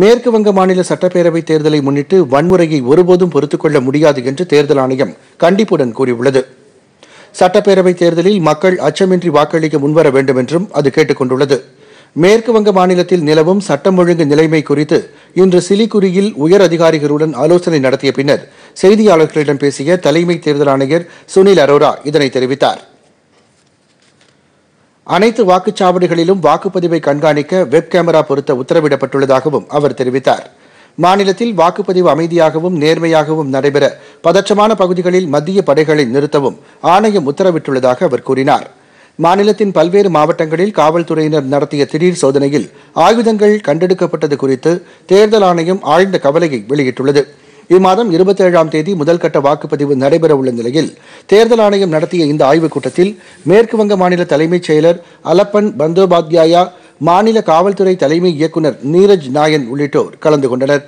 மேற்கு வங்க மாநில சட்டப்பேரவைத் தேர்தலை முன்னிட்டு வன்முறையை ஒருபோதும் பொறுத்துக்கொள்ள முடியாது என்று தேர்தல் ஆணையம் கண்டிப்புடன் கூறியுள்ளது சட்டப்பேரவைத் தேர்தலில் மக்கள் அச்சமின்றி வாக்களிக்க முன்வர வேண்டும் என்றும் அது கேட்டுக் கொண்டுள்ளது மேற்கு வங்க மாநிலத்தில் நிலவும் சட்டம் ஒழுங்கு நிலைமை குறித்து இன்று சிலிகுரியில் உயர் அதிகாரிகளுடன் ஆலோசனை நடத்திய பின்னர் செய்தியாளர்களிடம் பேசிய தலைமை தேர்தல் ஆணையர் சுனில் அரோரா இதனை தெரிவித்தாா் அனைத்து வாக்குச்சாவடிகளிலும் வாக்குப்பதிவை கண்காணிக்க வெப் கேமரா பொருத்த உத்தரவிடப்பட்டுள்ளதாகவும் அவர் தெரிவித்தார் மாநிலத்தில் வாக்குப்பதிவு அமைதியாகவும் நேர்மையாகவும் நடைபெற பதற்றமான பகுதிகளில் மத்திய படைகளை நிறுத்தவும் ஆணையம் உத்தரவிட்டுள்ளதாக அவர் கூறினார் மாநிலத்தின் பல்வேறு மாவட்டங்களில் காவல்துறையினர் நடத்திய திடீர் சோதனையில் ஆயுதங்கள் கண்டெடுக்கப்பட்டது குறித்து தேர்தல் ஆணையம் ஆழ்ந்த கவலையை வெளியிட்டுள்ளது இம்மாதம் இருபத்தேழாம் தேதி முதல் கட்ட வாக்குப்பதிவு நடைபெறவுள்ள நிலையில் தேர்தல் ஆணையம் நடத்திய இந்த ஆய்வுக் கூட்டத்தில் மேற்குவங்க மாநில தலைமைச் செயலர் அலப்பன் பந்தோபாத்யாயா மாநில காவல்துறை தலைமை இயக்குநர் நீரஜ் நாயன் உள்ளிட்டோர் கலந்து கொண்டனர்